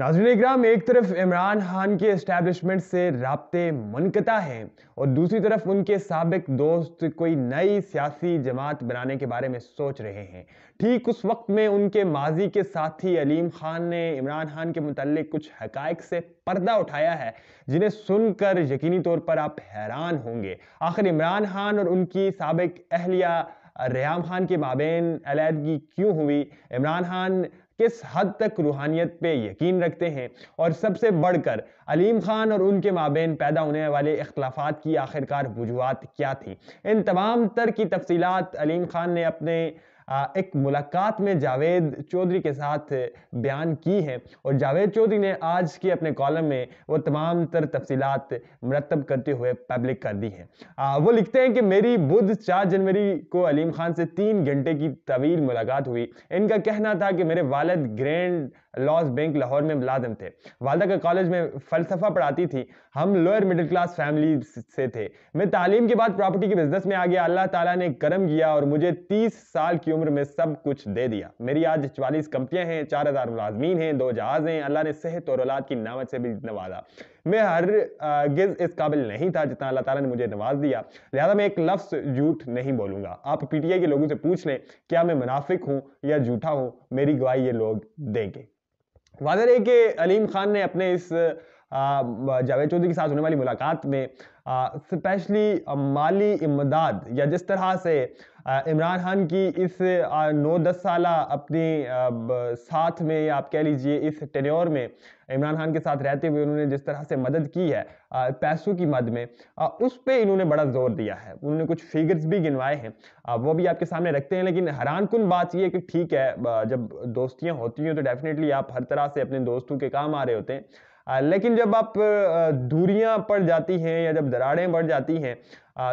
नाजरीन इक्राम एक तरफ इमरान खान के इस्टेब्लिशमेंट से रबते मनकता हैं और दूसरी तरफ उनके सबक दोस्त कोई नई सियासी जमात बनाने के बारे में सोच रहे हैं ठीक उस वक्त में उनके माजी के साथी अलीम खान ने इमरान खान के मतलब कुछ हक़ से पर्दा उठाया है जिन्हें सुनकर यकीनी तौर पर आप हैरान होंगे आखिर इमरान खान और उनकी सबक अहलिया रयाम खान के माबेन अलीदगी क्यों हुई इमरान खान किस हद तक रूहानियत पे यकीन रखते हैं और सबसे बढ़कर अलीम खान और उनके माबेन पैदा होने वाले अख्तलाफात की आखिरकार वजूहत क्या थी इन तमाम तर की तफसीत अलीम खान ने अपने एक मुलाकात में जावेद चौधरी के साथ बयान की है और जावेद चौधरी ने आज के अपने कॉलम में वो तमाम तर तफसीत मरतब करते हुए पब्लिक कर दी है वो लिखते हैं कि मेरी बुध चार जनवरी को अलीम खान से तीन घंटे की तवील मुलाकात हुई इनका कहना था कि मेरे वालद ग्रैंड लॉस बैंक लाहौर में मुलाजम थे वालदा के कॉलेज में फ़लसफ़ा पढ़ाती थी हम लोअर मिडिल क्लास फैमिली से थे मैं तालीम के बाद प्रॉपर्टी के बिजनेस में आ गया अल्लाह ताला ने करम किया और मुझे तीस साल की उम्र में सब कुछ दे दिया मेरी आज चवालीस कंपनियां हैं चार हज़ार मुलाजमीन हैं दो जहाज़ हैं अल्लाह ने सेहत और औलाद की नामत से भी नवाजा मैं हर गिज इस काबिल नहीं था जितना अल्लाह ताला ने मुझे नवाज दिया लिहाजा मैं एक लफ्स झूठ नहीं बोलूंगा आप पीटीआई के लोगों से पूछ लें क्या मैं मुनाफिक हूँ या झूठा हूँ मेरी गवाही ये लोग देंगे वादर है कि अलीम खान ने अपने इस जावेद चौधरी के साथ होने वाली मुलाकात में स्पेशली माली इमदाद या जिस तरह से इमरान खान की इस नौ दस साल अपनी साथ में या आप कह लीजिए इस टेन्योर में इमरान खान के साथ रहते हुए उन्होंने जिस तरह से मदद की है पैसों की मद में उस पर इन्होंने बड़ा जोर दिया है उन्होंने कुछ फिगर्स भी गिनवाए हैं वो भी आपके सामने रखते हैं लेकिन हैरान कन बात यह कि ठीक है जब दोस्तियाँ होती हैं तो डेफिनेटली आप हर तरह से अपने दोस्तों के काम आ रहे होते हैं लेकिन जब आप दूरियां पड़ जाती हैं या जब दरारें बढ़ जाती हैं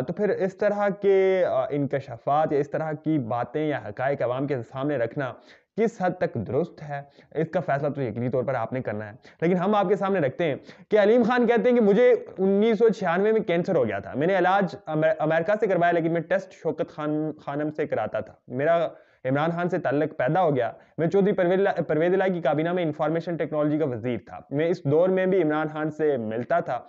तो फिर इस तरह के इनकशफात या इस तरह की बातें या हकायक आवाम के सामने रखना किस हद तक दुरुस्त है इसका फैसला तो यकीनी तौर पर आपने करना है लेकिन हम आपके सामने रखते हैं कि अलीम खान कहते हैं कि मुझे उन्नीस में कैंसर हो गया था मैंने इलाज अमेरिका से करवाया लेकिन मैं टेस्ट शौकत खान खानम से कराता था मेरा इमरान खान से तल्लक पैदा हो गया मैं चौधरी परवेदिला की काबीना में इंफॉर्मेशन टेक्नोलॉजी का वजीर था मैं इस दौर में भी इमरान खान से मिलता था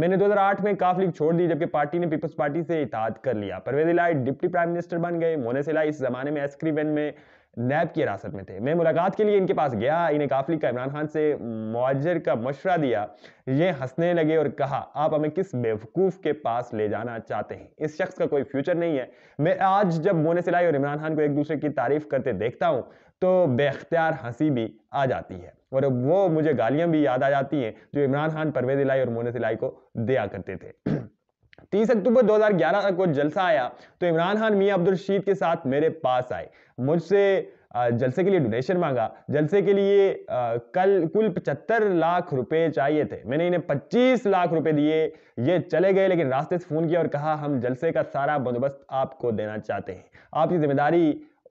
मैंने 2008 में काफ लीग छोड़ दी जबकि पार्टी ने पीपल्स पार्टी से इताद कर लिया परवेदिला डिप्टी प्राइम मिनिस्टर बन गए मोने इस जमाने में एस्क्रीवन में नैब की हिरासत में थे मैं मुलाकात के लिए इनके पास गया इन्हें काफली का इमरान खान से मुआजर का मशवरा दिया ये हंसने लगे और कहा आप हमें किस बेवकूफ़ के पास ले जाना चाहते हैं इस शख्स का कोई फ्यूचर नहीं है मैं आज जब मोने सिलाई और इमरान खान को एक दूसरे की तारीफ करते देखता हूँ तो बेख्तियार हंसी भी आ जाती है और वो मुझे गालियाँ भी याद आ जाती हैं जो इमरान खान परवेज लाई और मोने सिलाई को दिया करते थे तीस अक्टूबर 2011 को जलसा आया तो इमरान खान मियाँ अब्दुल रशीद के साथ मेरे पास आए मुझसे जलसे के लिए डोनेशन मांगा जलसे के लिए कल कुल पचहत्तर लाख रुपए चाहिए थे मैंने इन्हें 25 लाख रुपए दिए ये चले गए लेकिन रास्ते से फ़ोन किया और कहा हम जलसे का सारा बंदोबस्त आपको देना चाहते हैं आपकी जिम्मेदारी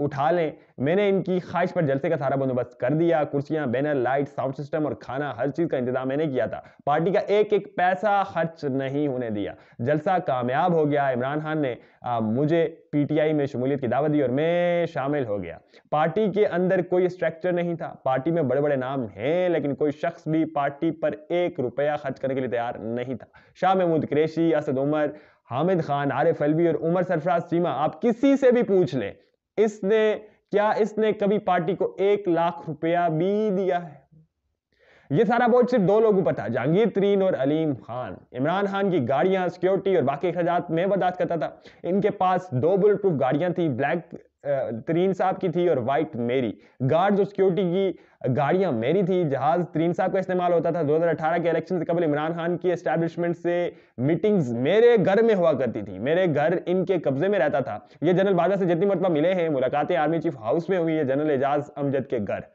उठा लें मैंने इनकी ख्वाहिश पर जलसे का सारा बंदोबस्त कर दिया कुर्सियां बैनर लाइट साउंड सिस्टम और खाना हर चीज का इंतजाम मैंने किया था पार्टी का एक एक पैसा खर्च नहीं होने दिया जलसा कामयाब हो गया इमरान खान ने आ, मुझे पीटीआई में शमूलियत की दावत दी और मैं शामिल हो गया पार्टी के अंदर कोई स्ट्रक्चर नहीं था पार्टी में बड़े बड़े नाम हैं लेकिन कोई शख्स भी पार्टी पर एक रुपया खर्च करने के लिए तैयार नहीं था शाह महमूद क्रेशी असद उमर हामिद खान आरिफ अलवी और उमर सरफराज सीमा आप किसी से भी पूछ लें इसने क्या इसने कभी पार्टी को एक लाख रुपया भी दिया है ये सारा बोझ सिर्फ दो लोगों पता जहांगीर तरीन और अलीम खान इमरान खान की गाड़ियां सिक्योरिटी और बाकी अखराज में बर्दाश्त करता था इनके पास दो बुलेट प्रूफ गाड़ियां थी ब्लैक तरीन साहब की थी और वाइट मेरी गार्ड जो सिक्योरिटी की गाड़ियां मेरी थी जहाज तरीन साहब का इस्तेमाल होता था 2018 के इलेक्शन से कबल इमरान खान की एस्टेब्लिशमेंट से मीटिंग्स मेरे घर में हुआ करती थी मेरे घर इनके कब्जे में रहता था ये जनरल बाजा से जितनी मरतबा मिले हैं मुलाकातें आर्मी चीफ हाउस में हुई है जनरल एजाज अमजद के घर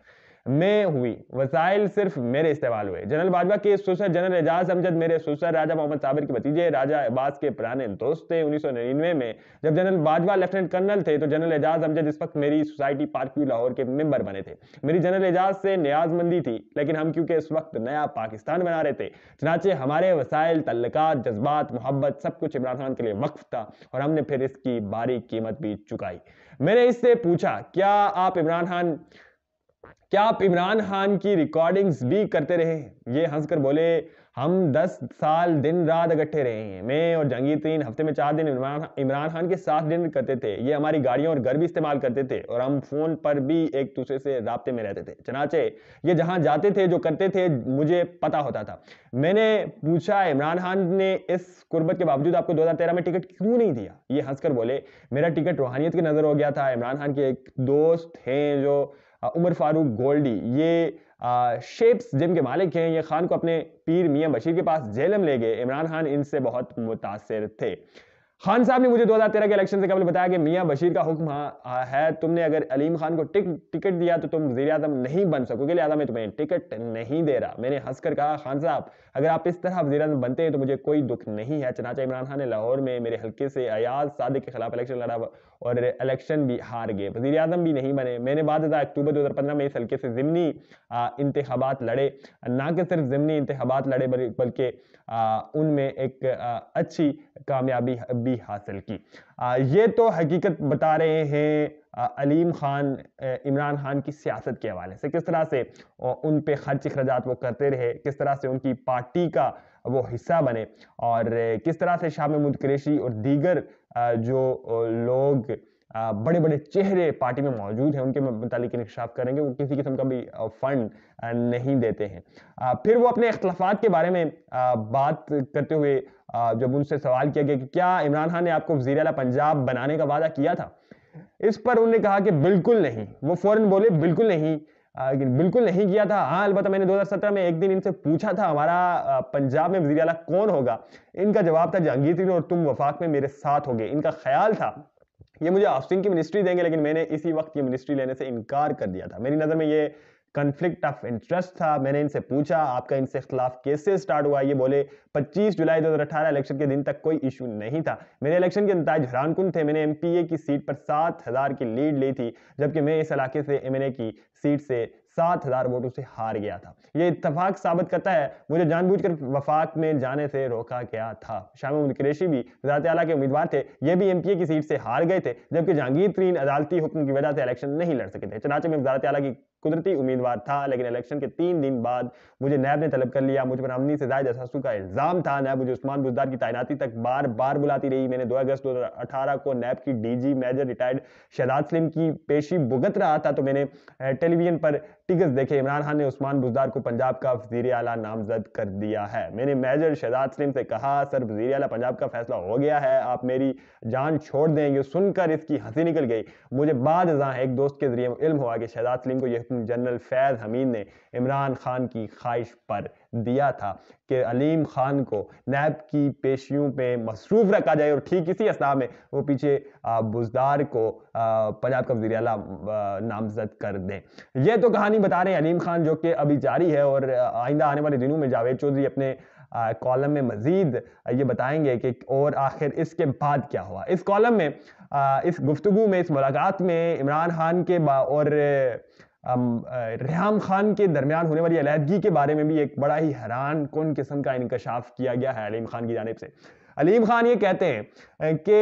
में हुई वसाइल सिर्फ मेरे इस्तेमाल हुए जनरल बाजवा के सुसर जनरल एजाज अमजद मेरे सुसर राजा मोहम्मद साबिर के भतीजे राजा अब्बास के पुराने दोस्त थे उन्नीस में जब जनरल बाजवा लेफ्टिनेंट कर्नल थे तो जनरल एजाज अमजद इस वक्त मेरी सोसाइटी पार्क व्यू लाहौर के मेंबर बने थे मेरी जनरल एजाज से न्याजमंदी थी लेकिन हम क्योंकि इस वक्त नया पाकिस्तान बना रहे थे चनाचे हमारे वसाइल तल्लक जज्बात मोहब्बत सब कुछ इमरान खान के लिए वक्फ था और हमने फिर इसकी बारी कीमत भी चुकाई मैंने इससे पूछा क्या आप इमरान खान क्या आप इमरान खान की रिकॉर्डिंग्स भी करते रहे ये हंसकर बोले हम 10 साल दिन रात इकट्ठे रहे हैं मैं और जहांगीर तीन हफ्ते में चार दिन इमरान खान के साथ डिनर करते थे ये हमारी गाड़ियों और घर भी इस्तेमाल करते थे और हम फ़ोन पर भी एक दूसरे से रबते में रहते थे चनाचे ये जहाँ जाते थे जो करते थे मुझे पता होता था मैंने पूछा इमरान खान ने इस कुर्बत के बावजूद आपको दो में टिकट क्यों नहीं दिया ये हंसकर बोले मेरा टिकट रूहानियत की नज़र हो गया था इमरान खान के एक दोस्त हैं जो उमर फारूक गोल्डी ये शेप्स जिम के मालिक हैं ये खान को अपने पीर मियां बशीर के पास जेलम ले गए इमरान खान इनसे बहुत मुतासर थे खान साहब ने मुझे 2013 के इलेक्शन से पहले बताया कि मियां बशीर का हुक्म है तुमने अगर अलीम खान को टिक टिकट दिया तो तुम वजी अजम नहीं बन सकोगे लिहाजा मैं तुम्हें टिकट नहीं दे रहा मैंने हंसकर कहा खान साहब अगर आप इस तरह वजी अजम बनते हैं तो मुझे कोई दुख नहीं है चनाचा इमरान खान ने लाहौर में मेरे हल्के से अयाज सादिक के खिलाफ इलेक्शन लड़ा और इलेक्शन भी हार गए वजी अजम भी नहीं बने मैंने बाद अक्टूबर दो में इस हल्के से ज़मनी इंतबात लड़े ना कि सिर्फ ज़मनी इंतबात लड़े बल्कि उनमें एक अच्छी कामयाबी कामयाबी हासिल की आ, ये तो हकीकत बता रहे हैं अलीम खान इमरान खान की सियासत के हवाले से किस तरह से उन पे खर्च अखराज वो करते रहे किस तरह से उनकी पार्टी का वो हिस्सा बने और किस तरह से शाह महमूद क्रेशी और दीगर जो लोग बड़े बड़े चेहरे पार्टी में मौजूद हैं उनके मतलब इंकशाफ करेंगे वो किसी किस्म का भी फंड नहीं देते हैं फिर वो अपने अख्तलाफात के बारे में बात करते हुए जब उनसे सवाल किया गया कि क्या इमरान खान ने आपको वजीर अला पंजाब बनाने का वादा किया था इस पर उन्होंने कहा कि बिल्कुल नहीं वो फ़ौरन बोले बिल्कुल नहीं बिल्कुल नहीं किया था हाँ अलबत्त मैंने 2017 में एक दिन इनसे पूछा था हमारा पंजाब में वजी अला कौन होगा इनका जवाब था जहांगीर और तुम वफाक में मेरे साथ हो गए इनका ख्याल था ये मुझे ऑफसिन की मिनिस्ट्री देंगे लेकिन मैंने इसी वक्त ये मिनिस्ट्री लेने से इनकार कर दिया था मेरी नज़र में ये कन्फ्लिक्ट ऑफ इंटरेस्ट था मैंने इनसे पूछा आपका इनसे खिलाफ कैसे स्टार्ट हुआ ये बोले 25 जुलाई 2018 इलेक्शन के दिन तक कोई इशू नहीं था मेरे इलेक्शन के नतज हरानकुन थे मैंने एमपीए की सीट पर सात हज़ार की लीड ली थी जबकि मैं इस इलाके से एमएनए की सीट से सात हजार वोटों से हार गया था ये इतफाक साबित करता है मुझे जानबूझकर वफाक में जाने से रोका गया था शामिम कुरेशी भी वजारत आला के उम्मीदवार थे ये भी एम की सीट से हार गए थे जबकि जहांगीर तरीन अदालती हुक्म की वजह से इलेक्शन नहीं लड़ सके थे चनाचे में वजारत आला की कुदरती उम्मीदवार था लेकिन इलेक्शन के तीन दिन बाद मुझे नैब ने तलब कर लिया मुझ पर अमनी से जायद असासू का इल्ज़ाम था नैब मुझे उस्मान बुजदार की तैनाती तक बार बार बुलाती रही मैंने 2 अगस्त 2018 को नैब की DG major retired Shahzad Saleem की पेशी भुगत रहा था तो मैंने टेलीविजन पर टिकट देखे इमरान खान ने उस्मान बुजदार को पंजाब का वजीर अला नामजद कर दिया है मैंने मेजर शहजाद सलीम से कहा सर वजीर अला पंजाब का फैसला हो गया है आप मेरी जान छोड़ देंगे सुनकर इसकी हंसी निकल गई मुझे बाद एक दोस्त के जरिए इल्म हुआ कि शहजाद सलीम को यह जनरल फैज़ हमीद ने इमरान खान की ख्वाहिश पर दिया था कि अलीम खान को नैब की पेशियों पे मसरूफ़ रखा जाए और ठीक इसी असना में वो पीछे बुजदार को पंजाब का वजी अला नामजद कर दें यह तो कहानी बता रहे हैं अलीम खान जो कि अभी जारी है और आइंदा आने वाले दिनों में जावेद चौधरी अपने कॉलम में मज़ीद ये बताएंगे कि और आखिर इसके बाद क्या हुआ इस कॉलम में आ, इस गुफ्तु में इस मुलाकात में इमरान खान के और रेहम खान के दरमियान होने वाली अलीहदगी के बारे में भी एक बड़ा ही हैरान कन किस्म का इनकशाफ किया गया है अलीम खान की जानब से अलीम खान ये कहते हैं कि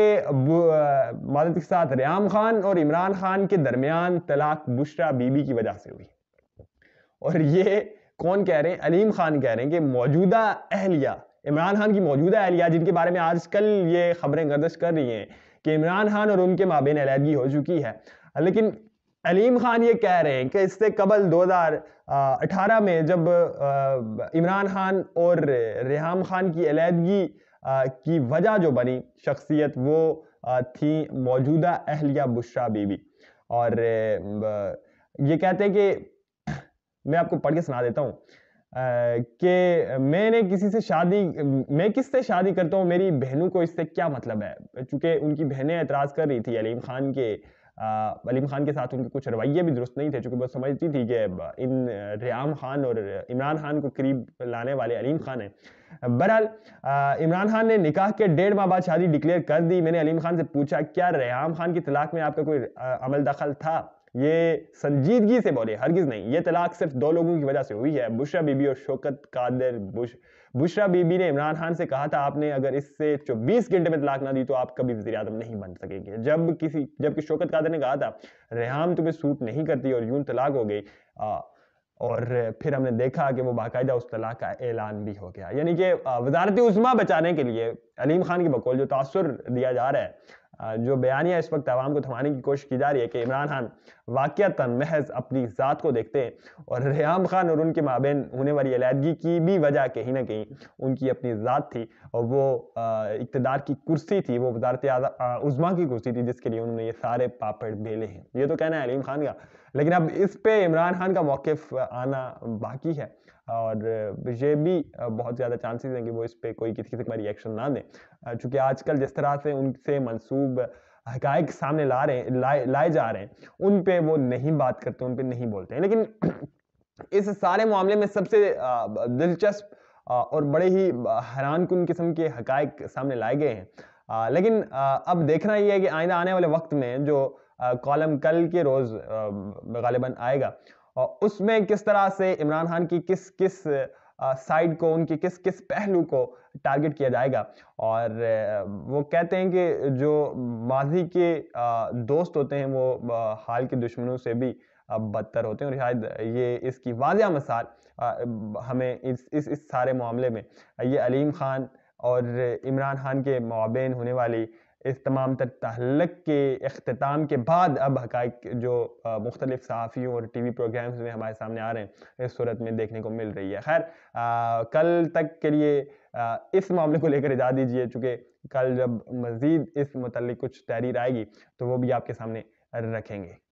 मदद के साथ रेहम खान और इमरान खान के दरमियान तलाक बुशरा बीबी की वजह से हुई और ये कौन कह रहे हैं अलीम खान कह रहे हैं कि मौजूदा अहलिया इमरान खान की मौजूदा अहलिया जिनके बारे में आजकल ये खबरें गर्दश कर रही हैं कि इमरान खान और उनके माबेन अलीहदगी हो चुकी है लेकिन अलीम खान ये कह रहे हैं कि इससे कबल 2018 में जब इमरान खान और रेहम खान की अलीहदगी की वजह जो बनी शख्सियत वो थी मौजूदा अहलिया बुशरा बीबी और ये कहते हैं कि मैं आपको पढ़ के सुना देता हूँ कि मैंने किसी से शादी मैं किससे शादी करता हूँ मेरी बहनों को इससे क्या मतलब है चूँकि उनकी बहनें एतराज़ कर रही थी अलीम खान के वलीम खान के साथ उनके कुछ रवैये भी दुरुस्त नहीं थे चूँकि वो समझती थी कि इन रियाम खान और इमरान खान को करीब लाने वाले अलीम खान हैं बहरहाल इमरान खान ने निकाह के डेढ़ माह बाद शादी डिक्लेयर कर दी मैंने अलीम खान से पूछा क्या रेहम खान की तलाक में आपका कोई अमल दखल था ये संजीदगी से बोले हरगिज नहीं ये तलाक सिर्फ दो लोगों की वजह से हुई है बुशरा बीबी और शोकत कादर बुश बुशरा बीबी ने इमरान खान से कहा था आपने अगर इससे चौबीस घंटे में तलाक ना दी तो आप कभी वजी अजम नहीं बन सकेंगे जब किसी जबकि शोकत कादर ने कहा था रेहम तुम्हें सूट नहीं करती और यूं तलाक हो गई और फिर हमने देखा कि वो बाकायदा उस तलाक का ऐलान भी हो गया यानी कि वजारती उस्मा बचाने के लिए अलीम खान की बकौल जो तासर दिया जा रहा है जो बयानियाँ इस वक्त आवाम को थमाने की कोशिश की जा रही है कि इमरान खान वाक़ता महज अपनी ज़ात को देखते हैं और रेहम खान और उनके माबेन होने वाली अलीहदगी की भी वजह कहीं ना कहीं उनकी अपनी ज़ात थी और वो इकतदार की कुर्सी थी वो वजारत उज़मा की कुर्सी थी जिसके लिए उन्होंने ये सारे पापड़ बेले हैं ये तो कहना है अलीम खान का लेकिन अब इस पर इमरान खान का मौक़ आना बाकी है और ये भी बहुत ज़्यादा चांसेस हैं कि वो इस पर कोई किसी किस्म का रिएक्शन ना दें चूँकि आजकल जिस तरह से उनसे मंसूब हकायक सामने ला रहे हैं लाए लाए जा रहे हैं उन पर वो नहीं बात करते उन पर नहीं बोलते हैं लेकिन इस सारे मामले में सबसे दिलचस्प और बड़े ही हैरान कन किस्म के हकायक सामने लाए गए हैं लेकिन अब देखना यह है कि आइंदा आने वाले वक्त में जो कॉलम कल के रोज़ गालिबा आएगा और उसमें किस तरह से इमरान खान की किस किस साइड को उनकी किस किस पहलू को टारगेट किया जाएगा और वो कहते हैं कि जो माजी के दोस्त होते हैं वो हाल के दुश्मनों से भी बदतर होते हैं और शायद ये इसकी वाजिया मिसाल हमें इस इस इस सारे मामले में ये अलीम खान और इमरान खान के माबेन होने वाली इस तमाम तर तहलक के अख्ताम के बाद अब हक़ जो मुख्तलिफ सहाफ़ियों और टी वी प्रोग्राम्स में हमारे सामने आ रहे हैं इस सूरत में देखने को मिल रही है खैर कल तक के लिए आ, इस मामले को लेकर इजा दीजिए चूँकि कल जब मज़ीद इस मतलब कुछ तहरीर आएगी तो वो भी आपके सामने रखेंगे